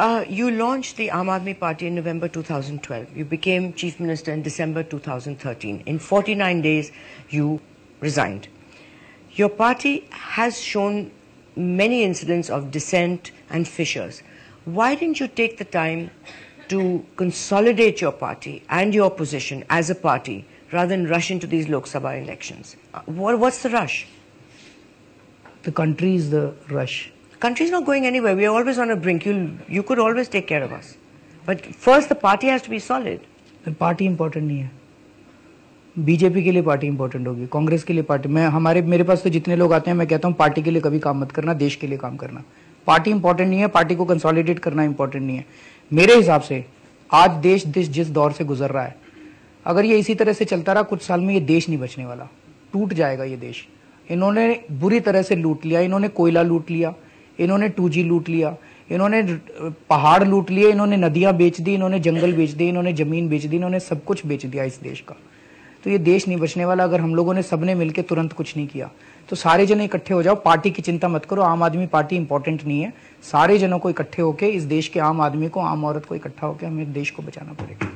Uh, you launched the Aam Party in November 2012. You became Chief Minister in December 2013. In 49 days, you resigned. Your party has shown many incidents of dissent and fissures. Why didn't you take the time to consolidate your party and your position as a party rather than rush into these Lok Sabha elections? Uh, what, what's the rush? The country is the rush. Country's not going anywhere. are always on a brink. You, you could always take care of us. But first, the party has to be solid. The party important नहीं BJP के लिए party important होगी कांग्रेस के लिए party मैं हमारे मेरे पास तो जितने लोग आते हैं मैं कहता हूँ पार्टी के लिए कभी काम मत करना देश के लिए काम करना पार्टी इंपॉर्टेंट नहीं है पार्टी को कंसोलिडेट करना इंपॉर्टेंट नहीं है मेरे हिसाब से आज देश देश जिस दौर से गुजर रहा है अगर ये इसी तरह से चलता रहा कुछ साल में ये देश नहीं बचने वाला टूट जाएगा ये देश इन्होंने बुरी तरह से लूट लिया इन्होंने कोयला लूट लिया इन्होंने टू लूट लिया इन्होंने पहाड़ लूट लिए इन्होंने नदियां बेच दी इन्होंने जंगल बेच दिए इन्होंने जमीन बेच दी इन्होंने सब कुछ बेच दिया इस देश का तो ये देश नहीं बचने वाला अगर हम लोगों ने सबने मिलकर तुरंत कुछ नहीं किया तो सारे जने इकट्ठे हो जाओ पार्टी की चिंता मत करो आम आदमी पार्टी इंपॉर्टेंट नहीं है सारे जनों को इकट्ठे होकर इस देश के आम आदमी को आम औरत को इकट्ठा होकर हमें देश को बचाना पड़ेगा